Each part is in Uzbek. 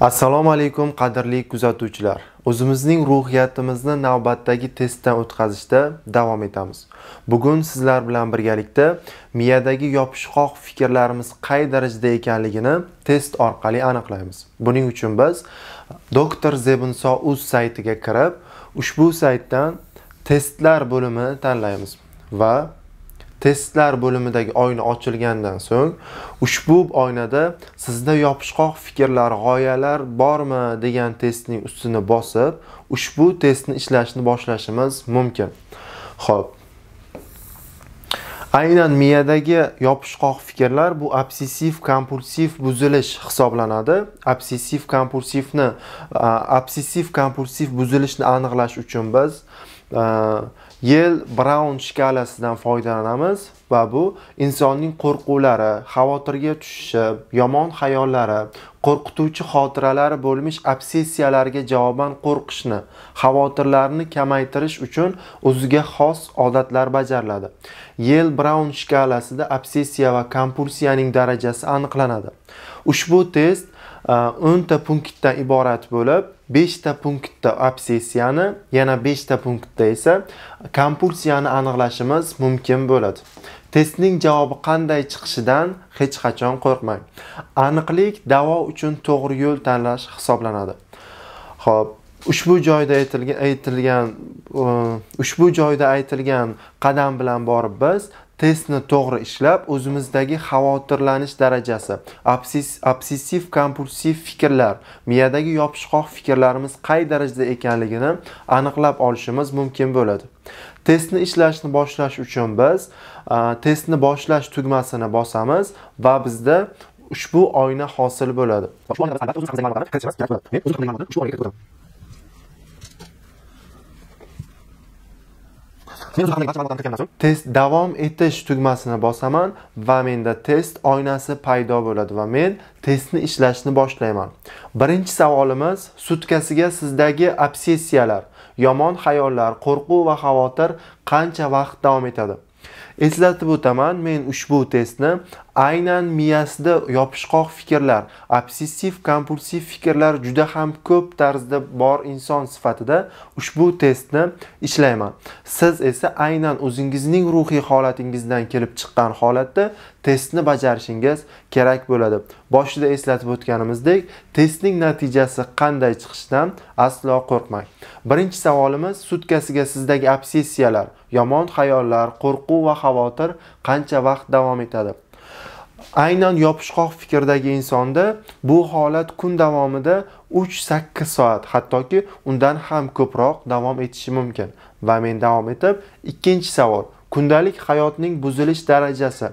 assalomu alaykum qadrli kuzatuvchilar o'zimizning ruhiyatimizni navbatdagi testdan o'tkazishda davom etamiz bugun sizlar bilan birgalikda miyadagi yopishqoq fikrlarimiz qay darajada ekanligini test orqali aniqlaymiz buning uchun biz doktor zebinso uz saytiga kirib ushbu saytdan testlar bo'limini tanlaymiz va testlar bo'limidagi oyna ochilgandan so'ng ushbu oynada sizda yopishqoq fikrlar g'oyalar bormi degan testning ustini bosib ushbu testni ishlashni boshlashimiz mumkin ho'p aynan miyadagi yopishqoq fikrlar bu obsessiv kompulsiv buzilish hisoblanadi obsessiv kompulsivni obsessiv kompulsiv buzilishni aniqlash uchun biz yel braun shkalasidan foydalanamiz va bu insonning qo'rquvlari xavotirga tushishi yomon xayollari qo'rqituvchi xotiralari bo'lmish obsessiyalarga javoban qo'rqishni xavotirlarni kamaytirish uchun o'ziga xos odatlar bajariladi yel braun shkalasida obsessiya va kompulsiyaning darajasi aniqlanadi ushbu test e, o'nta punktdan iborat bo'lib beshta punktda obsessiyani yana beshta punktda esa kompulsiyani aniqlashimiz mumkin bo'ladi testning javobi qanday chiqishidan hech qachon qo'rqmang aniqlik davo uchun to'g'ri yo'l tanlash hisoblanadi ho'p ushbu joyda aytilgan aytilgan ushbu joyda aytilgan qadam bilan borib biz testni to'g'ri ishlab o'zimizdagi xavotirlanish darajasi obsessiv kompulsiv fikrlar miyadagi yopishqoq fikrlarimiz qay darajada ekanligini aniqlab olishimiz mumkin bo'ladi testni ishlashni boshlash uchun biz a, testni boshlash tugmasini bosamiz va bizda ushbu oyna hosil bo'ladi test davom etish tugmasini bosaman va menda test oynasi paydo bo'ladi va men testni ishlashni boshlayman birinchi savolimiz sutkasiga sizdagi obsessiyalar yomon xayollar qo'rquv va xavotir qancha vaqt davom etadi eslatib o'taman men ushbu testni aynan miyasida yopishqoq fikrlar obsessiv kompulsiv fikrlar juda ham ko'p tarzda bor inson sifatida ushbu testni ishlayman siz esa aynan o'zingizning ruhiy holatingizdan kelib chiqqan holatda testni bajarishingiz kerak bo'ladi boshida eslatib o'tganimizdek testning natijasi qanday chiqishidan aslo qo'rqmang birinchi savolimiz sutkasiga sizdagi obsessiyalar yomon xayollar qo'rquv va xavotir qancha vaqt davom etadi aynan yopishqoq fikrdagi insonda bu holat kun davomida 3-8 soat hattoki undan ham ko'proq davom etishi mumkin va men davom etib ikkinchi savol kundalik hayotning buzilish darajasi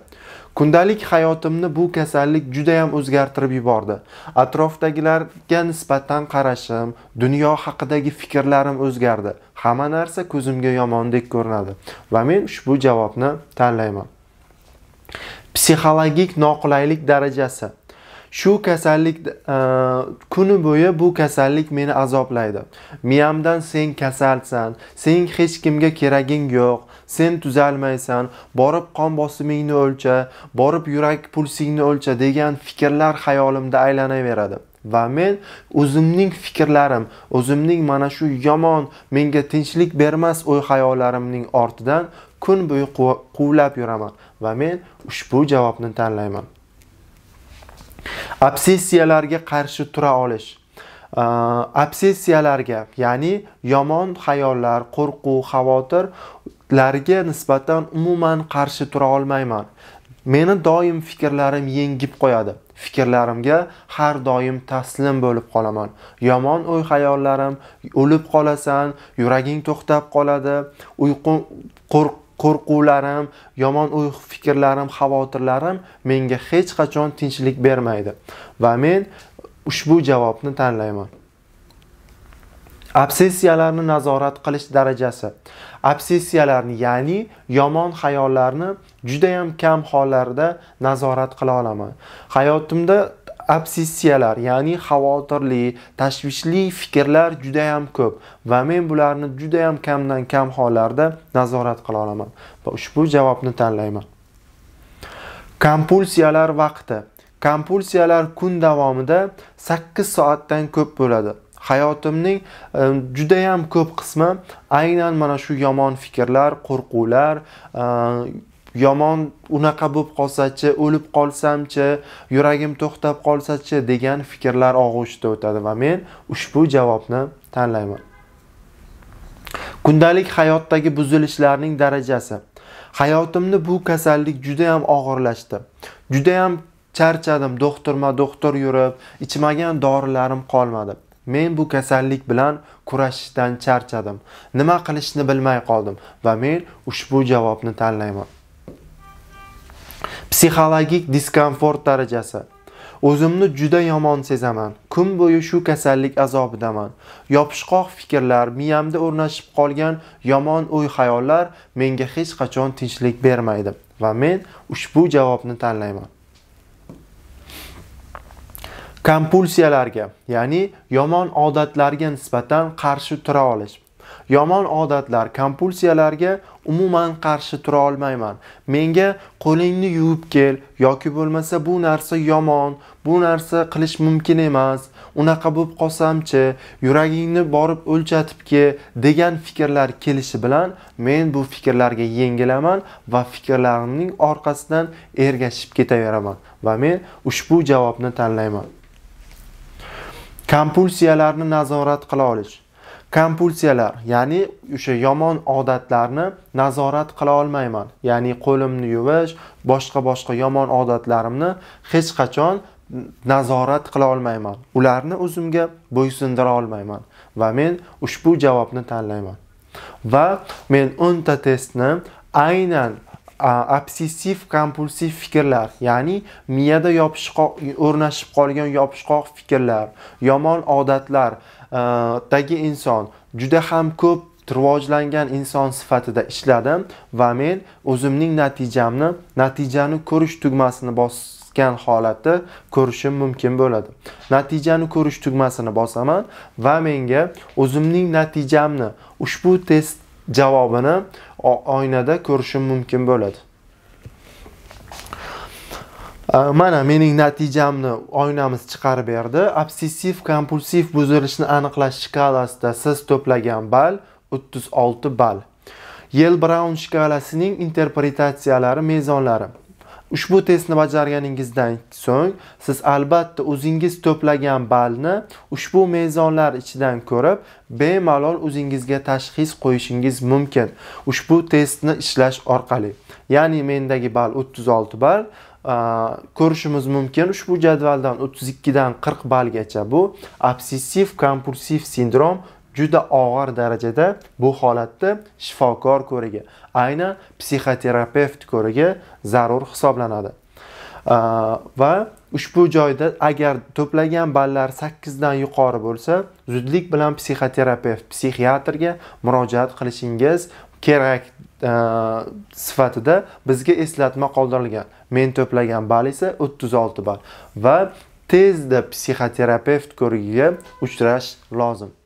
Kundalik hayotimni bu kasallik juda ham o'zgartirib yubordi. Atrofdagilarga nisbatan qarashim, dunyo haqidagi fikrlarim o'zgardi. Hamma narsa ko'zimga yomondek ko'rinadi va men ushbu javobni tanlayman. Psixologik noqulaylik darajasi shu kasallik e, kuni bo'yi bu kasallik meni azoblaydi miyamdan sen kasalsan sen hech kimga keraging yo'q sen tuzalmaysan borib qon bosimingni o'lcha borib yurak pulsingni o'lcha degan fikrlar xayolimda aylanaveradi va men o'zimning fikrlarim o'zimning mana shu yomon menga tinchlik bermas o'y hayollarimning ortidan kun bo'yi quvlab yuraman va men ushbu javobni tanlayman obsessiyalarga qarshi tura olish obsessiyalarga ya'ni yomon xayollar qo'rquv xavotirlarga nisbatan umuman qarshi tura olmayman meni doim fikrlarim yengib qo'yadi fikrlarimga har doim taslim bo'lib qolaman yomon o'y hayollarim o'lib qolasan yuraging to'xtab qoladi uyqu qo'rq qo'rquvlarim yomon o'y fikrlarim xavotirlarim menga hech qachon tinchlik bermaydi va men ushbu javobni tanlayman obsessiyalarni nazorat qilish darajasi obsessiyalarni ya'ni yomon xayollarni judayam kam hollarda nazorat qila olaman hayotimda obsessiyalar ya'ni xavotirli tashvishli fikrlar juda ham ko'p va men bularni juda ham kamdan kam hollarda nazorat qila olaman va ushbu javobni tanlayman kompulsiyalar vaqti kompulsiyalar kun davomida 8 soatdan ko'p bo'ladi hayotimning e, judayam ko'p qismi aynan mana shu yomon fikrlar qo'rquvlar e, yomon unaqa bo'lib qolsachi o'lib qolsamchi yuragim to'xtab qolsachi degan fikrlar og'ushida o'tadi va men ushbu javobni tanlayman kundalik hayotdagi buzilishlarning darajasi hayotimni bu kasallik juda yam og'irlashdi juda yam charchadim doktorma doktor yurib ichmagan dorilarim qolmadi men bu kasallik bilan kurashishdan charchadim nima qilishni bilmay qoldim va men ushbu javobni tanlayman Psixologik diskomfort darajasi. O'zimni juda yomon sezaman. Kun bo'yi shu kasallik azobidaman. Yopishqoq fikrlar, miyamda o'rnashib qolgan yomon o'y-xayollar menga hech qachon tinchlik bermaydi va men ushbu javobni tanlayman. Kompulsiyalarga, ya'ni yomon odatlarga nisbatan qarshi tura olish. Yomon odatlar, kompulsiyalarga umuman qarshi tura olmayman. Menga qo'lingni yuvib kel yoki bo'lmasa bu narsa yomon, bu narsa qilish mumkin emas, unaqa bo'lib qolsamchi, yuragingni borib o'lchatib ke degan fikrlar kelishi bilan men bu fikrlarga yengilaman va fikrlarimning orqasidan ergashib ketaveraman va men ushbu javobni tanlayman. Kompulsiyalarni nazorat qila olish kompulsiyalar ya'ni o'sha yomon odatlarni nazorat qila olmayman ya'ni qo'limni yuvish boshqa boshqa yomon odatlarimni hech qachon nazorat qila olmayman ularni o'zimga bo'ysundira olmayman va men ushbu javobni tanlayman va men o'nta testni aynan obsessiv kompulsiv fikrlar ya'ni miyada yopishqoq o'rnashib qolgan yopishqoq fikrlar yomon odatlar dagi inson juda ham ko'p rivojlangan inson sifatida ishladim va men o'zimning natijamni natijani ko'rish tugmasini bosgan holatda ko'rishim mumkin bo'ladi natijani ko'rish tugmasini bosaman va menga o'zimning natijamni ushbu test javobini oynada ko'rishim mumkin bo'ladi Э, mana mening natijamni oynamiz chiqarib berdi obsessiv kompulsiv buzilishni aniqlash shkalasida siz to'plagan ball 36 ball yel braun shkalasining interpretatsiyalari mezonlari ushbu testni bajarganingizdan so'ng siz albatta o'zingiz to'plagan ballni ushbu mezonlar ichidan ko'rib bemalol o'zingizga tashxis qo'yishingiz mumkin ushbu testni ishlash orqali ya'ni mendagi ball 36 ball ko'rishimiz mumkin ushbu jadvaldan 32 dan 40 ballgacha bu obsessiv kompulsiv sindrom juda og'ir darajada bu holatda shifokor ko'rigi aynan psixoterapevt ko'rigi zarur hisoblanadi va ushbu joyda agar to'plagan ballar 8 dan yuqori bo'lsa zudlik bilan psixoterapevt psixiatrga murojaat qilishingiz kerak e, sifatida bizga eslatma qoldirilgan men to'plagan ball esa o'ttiz olti ball va tezda psixoterapevt ko'rigiga uchrash lozim